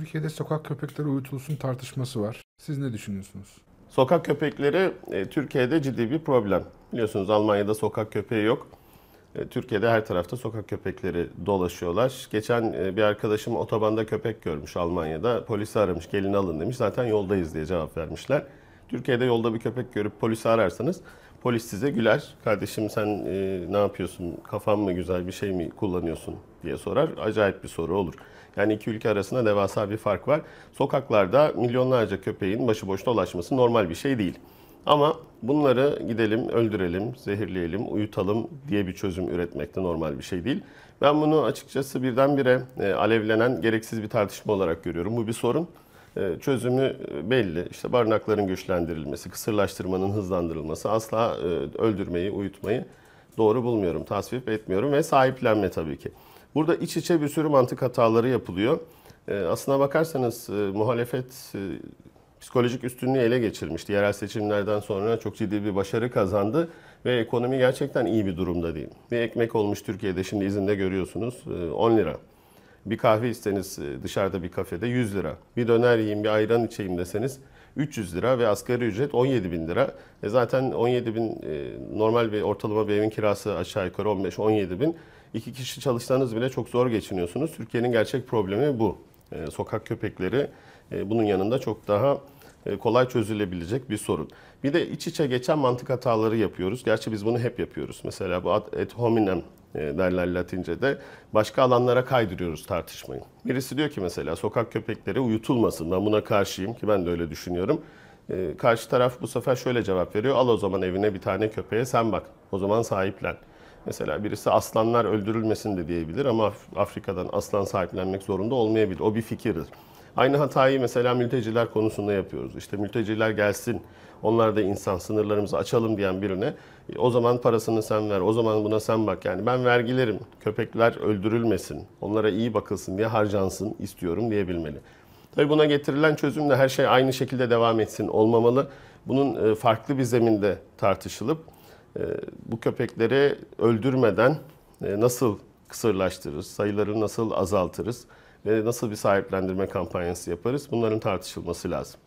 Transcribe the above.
Türkiye'de sokak köpekleri uyutulsun tartışması var. Siz ne düşünüyorsunuz? Sokak köpekleri e, Türkiye'de ciddi bir problem. Biliyorsunuz Almanya'da sokak köpeği yok. E, Türkiye'de her tarafta sokak köpekleri dolaşıyorlar. Geçen e, bir arkadaşım otobanda köpek görmüş Almanya'da. Polisi aramış gelin alın demiş. Zaten yoldayız diye cevap vermişler. Türkiye'de yolda bir köpek görüp polisi ararsanız Polis size güler. Kardeşim sen e, ne yapıyorsun? Kafan mı güzel? Bir şey mi kullanıyorsun? diye sorar. Acayip bir soru olur. Yani iki ülke arasında devasa bir fark var. Sokaklarda milyonlarca köpeğin başıboş dolaşması normal bir şey değil. Ama bunları gidelim, öldürelim, zehirleyelim, uyutalım diye bir çözüm üretmek de normal bir şey değil. Ben bunu açıkçası birdenbire e, alevlenen gereksiz bir tartışma olarak görüyorum. Bu bir sorun. Ee, çözümü e, belli. İşte barınakların güçlendirilmesi, kısırlaştırmanın hızlandırılması asla e, öldürmeyi, uyutmayı doğru bulmuyorum, tasvip etmiyorum ve sahiplenme tabii ki. Burada iç içe bir sürü mantık hataları yapılıyor. Ee, aslına bakarsanız e, muhalefet psikolojik üstünlüğü ele geçirmişti. Yerel seçimlerden sonra çok ciddi bir başarı kazandı ve ekonomi gerçekten iyi bir durumda değil. Bir ekmek olmuş Türkiye'de şimdi izinde görüyorsunuz 10 lira. Bir kahve isteniz e, dışarıda bir kafede 100 lira. Bir döner yiyeyim, bir ayran içeyim deseniz 300 lira ve asgari ücret 17 bin lira. E zaten 17 bin e, normal bir ortalama bir evin kirası aşağı yukarı 15-17 bin. İki kişi çalışsanız bile çok zor geçiniyorsunuz. Türkiye'nin gerçek problemi bu. E, sokak köpekleri e, bunun yanında çok daha e, kolay çözülebilecek bir sorun. Bir de iç içe geçen mantık hataları yapıyoruz. Gerçi biz bunu hep yapıyoruz. Mesela bu et hominem e, derler Latince'de. Başka alanlara kaydırıyoruz tartışmayı. Birisi diyor ki mesela sokak köpekleri uyutulmasın. Ben buna karşıyım ki ben de öyle düşünüyorum. Ee, karşı taraf bu sefer şöyle cevap veriyor. Al o zaman evine bir tane köpeğe sen bak. O zaman sahiplen. Mesela birisi aslanlar öldürülmesin de diyebilir ama Afrika'dan aslan sahiplenmek zorunda olmayabilir. O bir fikirdir. Aynı hatayı mesela mülteciler konusunda yapıyoruz. İşte mülteciler gelsin, onlar da insan, sınırlarımızı açalım diyen birine o zaman parasını sen ver, o zaman buna sen bak. Yani ben vergilerim, köpekler öldürülmesin, onlara iyi bakılsın diye harcansın istiyorum diyebilmeli. Tabii buna getirilen çözümle her şey aynı şekilde devam etsin olmamalı. Bunun e, farklı bir zeminde tartışılıp e, bu köpekleri öldürmeden e, nasıl kısırlaştırırız, sayıları nasıl azaltırız, ve nasıl bir sahiplendirme kampanyası yaparız bunların tartışılması lazım.